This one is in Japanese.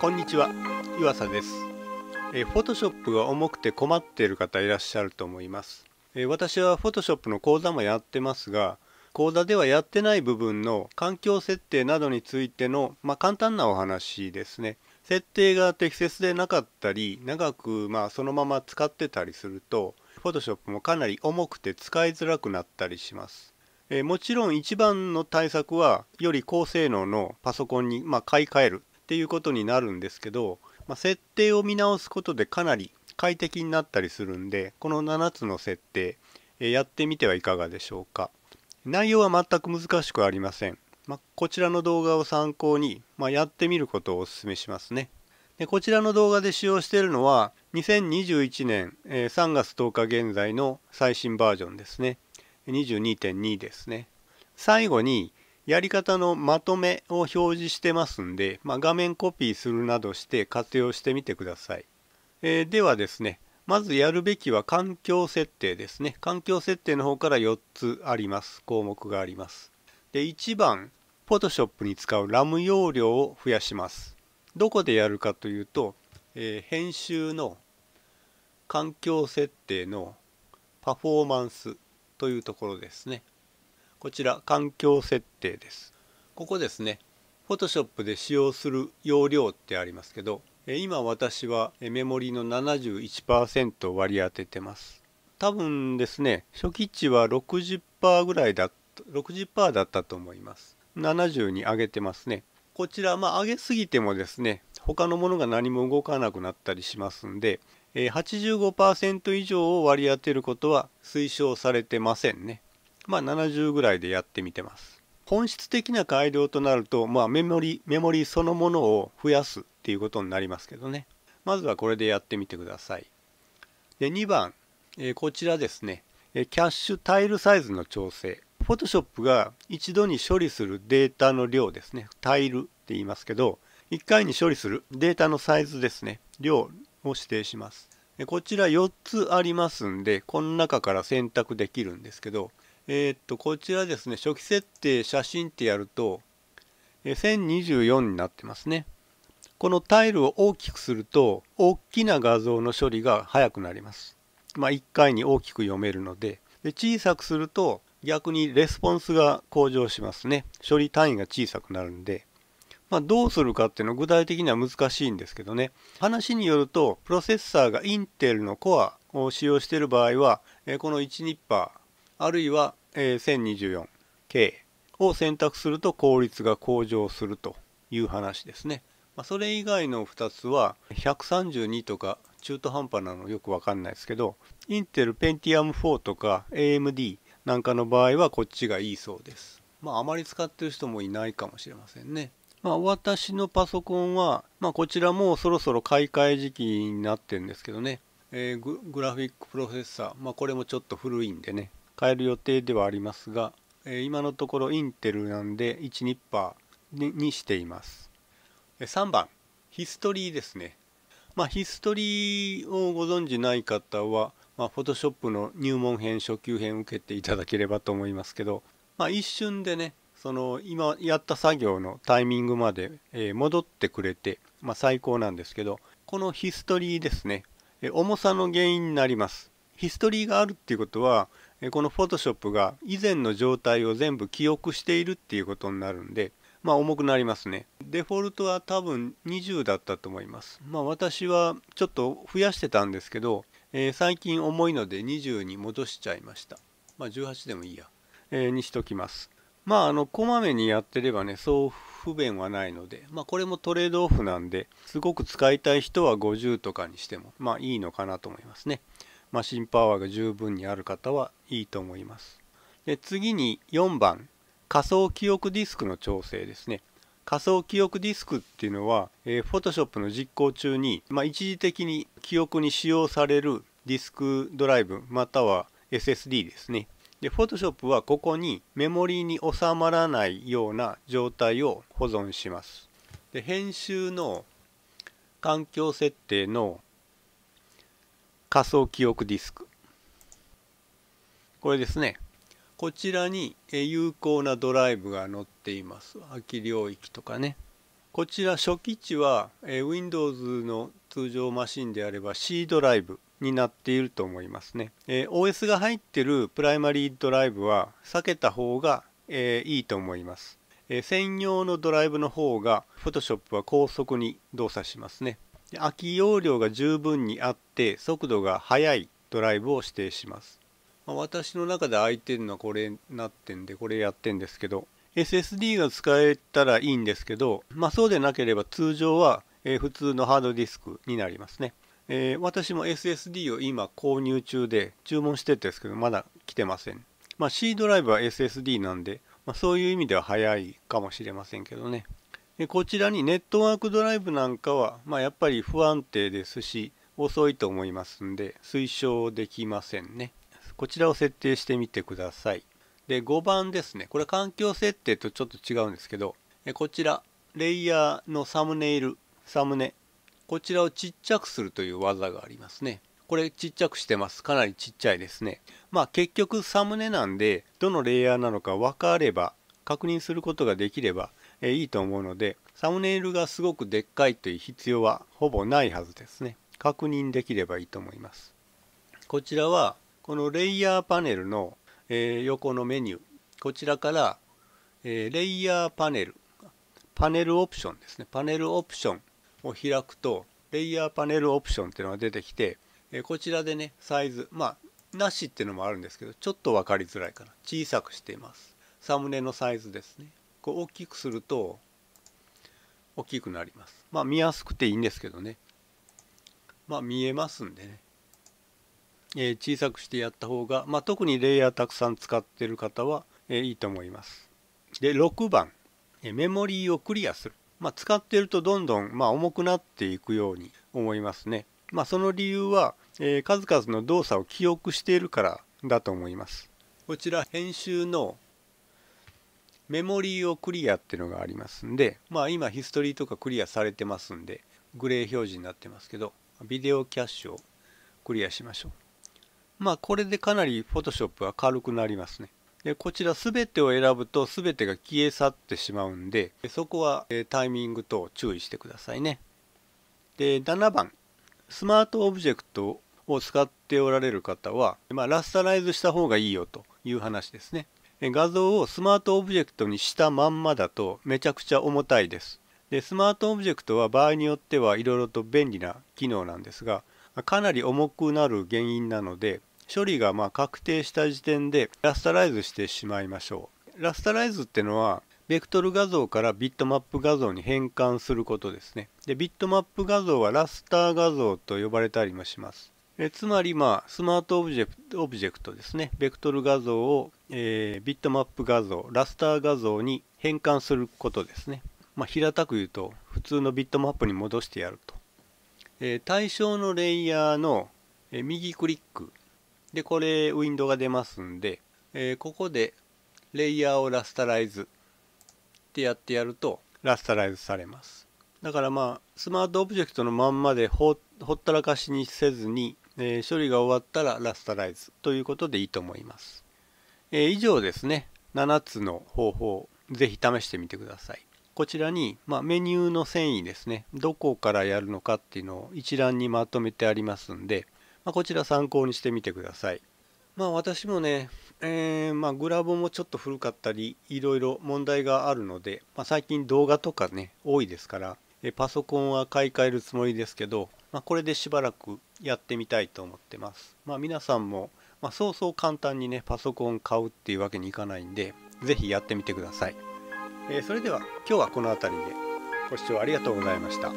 こんにちは岩佐ですえ Photoshop が重くて困っている方いらっしゃると思いますえ私は Photoshop の講座もやってますが講座ではやってない部分の環境設定などについての、まあ、簡単なお話ですね設定が適切でなかったり長くまあそのまま使ってたりすると Photoshop もかなり重くて使いづらくなったりしますえもちろん一番の対策はより高性能のパソコンに、ま買い替えるっていうことになるんですけど、まあ、設定を見直すことでかなり快適になったりするんでこの7つの設定、えやってみてはいかがでしょうか内容は全く難しくありません、まあ、こちらの動画を参考に、まあ、やってみることをお勧めしますねでこちらの動画で使用しているのは2021年、え3月10日現在の最新バージョンですね22.2ですね最後にやり方のまとめを表示してますんで、まあ、画面コピーするなどして活用してみてください。えー、ではですね、まずやるべきは環境設定ですね。環境設定の方から4つあります。項目があります。で、1番、Photoshop に使う RAM 容量を増やします。どこでやるかというと、えー、編集の環境設定のパフォーマンスというところですね。こちら環境設定です。ここですね、Photoshop で使用する容量ってありますけど、今私はメモリの71%を割り当ててます。多分ですね、初期値は60%ぐらいだ、った60%だったと思います。70に上げてますね。こちら、まあ、上げすぎてもですね、他のものが何も動かなくなったりしますんで、85%以上を割り当てることは推奨されてませんね。まあ、70ぐらいでやってみてます。本質的な改良となると、まあ、メモリメモリそのものを増やすっていうことになりますけどね。まずはこれでやってみてください。で2番、えー、こちらですね、えキャッシュタイルサイズの調整。Photoshop が一度に処理するデータの量ですね。タイルって言いますけど、1回に処理するデータのサイズですね。量を指定します。こちら4つありますんで、この中から選択できるんですけど、えー、っと、こちらですね、初期設定、写真ってやると、え1024になってますね。このタイルを大きくすると、大きな画像の処理が速くなります。まあ、1回に大きく読めるので、で小さくすると、逆にレスポンスが向上しますね。処理単位が小さくなるんで、まあ、どうするかっていうのは具体的には難しいんですけどね。話によると、プロセッサーがインテルのコアを使用している場合は、この1、ニッパー、あるいはえ 1024K を選択すると効率が向上するという話ですね。まあ、それ以外の2つは132とか中途半端なのよくわかんないですけど、インテル Pentium 4とか AMD なんかの場合はこっちがいいそうです。まああまり使ってる人もいないかもしれませんね。まあ私のパソコンは、まあこちらもそろそろ買い替え時期になってるんですけどね、えー、グラフィックプロセッサー、まあこれもちょっと古いんでね、変える予定ではありますが、え今のところインテルなんで1ニッパーにしています。3番、ヒストリーですね。まあ、ヒストリーをご存じない方は、まあ、Photoshop の入門編、初級編受けていただければと思いますけど、まあ、一瞬でね、その今やった作業のタイミングまで、え戻ってくれて、まあ、最高なんですけど、このヒストリーですね、え重さの原因になります。ヒストリーがあるっていうことは、このフォトショップが以前の状態を全部記憶しているっていうことになるんで、まあ、重くなりますね。デフォルトは多分20だったと思います。まあ、私はちょっと増やしてたんですけど、えー、最近重いので20に戻しちゃいました。まあ、18でもいいや、えー、にしときます。まあ、あの、こまめにやってればね、そう不便はないので、まあ、これもトレードオフなんで、すごく使いたい人は50とかにしても、まあ、いいのかなと思いますね。マシンパワーが十分にある方はいいと思います。で次に4番仮想記憶ディスクの調整ですね。仮想記憶ディスクっていうのは、えー、Photoshop の実行中に、まあ、一時的に記憶に使用されるディスクドライブまたは SSD ですね。で Photoshop はここにメモリーに収まらないような状態を保存します。で編集の環境設定の仮想記憶ディスクこれですねこちらに有効なドライブが載っています空き領域とかねこちら初期値は Windows の通常マシンであれば C ドライブになっていると思いますね OS が入ってるプライマリードライブは避けた方がいいと思います専用のドライブの方が Photoshop は高速に動作しますねで空き容量が十分にあって速度が速いドライブを指定します、まあ、私の中で空いてるのはこれなってんでこれやってんですけど SSD が使えたらいいんですけど、まあ、そうでなければ通常は、えー、普通のハードディスクになりますね、えー、私も SSD を今購入中で注文してるんですけどまだ来てません、まあ、C ドライブは SSD なんで、まあ、そういう意味では早いかもしれませんけどねこちらにネットワークドライブなんかは、まあ、やっぱり不安定ですし、遅いと思いますんで、推奨できませんね。こちらを設定してみてください。で、5番ですね。これ環境設定とちょっと違うんですけど、こちら、レイヤーのサムネイル、サムネ、こちらをちっちゃくするという技がありますね。これちっちゃくしてます。かなりちっちゃいですね。まあ結局サムネなんで、どのレイヤーなのか分かれば、確認することができれば、えいいと思うのでサムネイルがすごくでっかいという必要はほぼないはずですね確認できればいいと思いますこちらはこのレイヤーパネルの、え横のメニューこちらから、えレイヤーパネルパネルオプションですねパネルオプションを開くとレイヤーパネルオプションっていうのが出てきて、えこちらでねサイズまあなしっていうのもあるんですけどちょっと分かりづらいかな小さくしていますサムネのサイズですねこう大きくすると大きくなります。まあ見やすくていいんですけどね。まあ見えますんでね。えー、小さくしてやった方が、まあ、特にレイヤーたくさん使ってる方は、えー、いいと思います。で、6番、えメモリーをクリアする。まあ、使ってるとどんどん、まあ、重くなっていくように思いますね。まあ、その理由は、えー、数々の動作を記憶しているからだと思います。こちら編集のメモリーをクリアっていうのがありますんで、まあ今ヒストリーとかクリアされてますんで、グレー表示になってますけど、ビデオキャッシュをクリアしましょう。まあこれでかなり Photoshop は軽くなりますね。でこちら全てを選ぶと全てが消え去ってしまうんでそこはタイミング等注意してくださいね。で7番スマートオブジェクトを使っておられる方は、まあ、ラスタライズした方がいいよという話ですね。画像をスマートオブジェクトにしたまんまだとめちゃくちゃ重たいです。でスマートオブジェクトは場合によってはいろいろと便利な機能なんですがかなり重くなる原因なので処理がま確定した時点でラスタライズしてしまいましょう。ラスタライズってのはベクトル画像からビットマップ画像に変換することですね。でビットマップ画像はラスター画像と呼ばれたりもします。えつまり、まあ、スマートオブジェクトオブジェクトですね、ベクトル画像を、えー、ビットマップ画像、ラスター画像に変換することですね。まあ、平たく言うと、普通のビットマップに戻してやると。えー、対象のレイヤーの、え右クリック。で、これ、ウィンドウが出ますんで、えー、ここで、レイヤーをラスタライズってやってやると、ラスタライズされます。だからまあ、スマートオブジェクトのまんまでほったらかしにせずに、え処理が終わったらラスタライズということでいいと思います。え以上ですね、7つの方法、ぜひ試してみてください。こちらに、まあ、メニューの繊維ですね、どこからやるのかっていうのを一覧にまとめてありますんで、まあ、こちら参考にしてみてください。まあ私もね、えー、まあ、グラボもちょっと古かったり、いろいろ問題があるので、まあ、最近動画とかね、多いですから、えパソコンは買い替えるつもりですけど、まあ、これでしばらくやってみたいと思ってます。まあ、皆さんも、まあ、そうそう簡単にね、パソコン買うっていうわけにいかないんで、是非やってみてください。えー、それでは今日はこの辺りでご視聴ありがとうございました。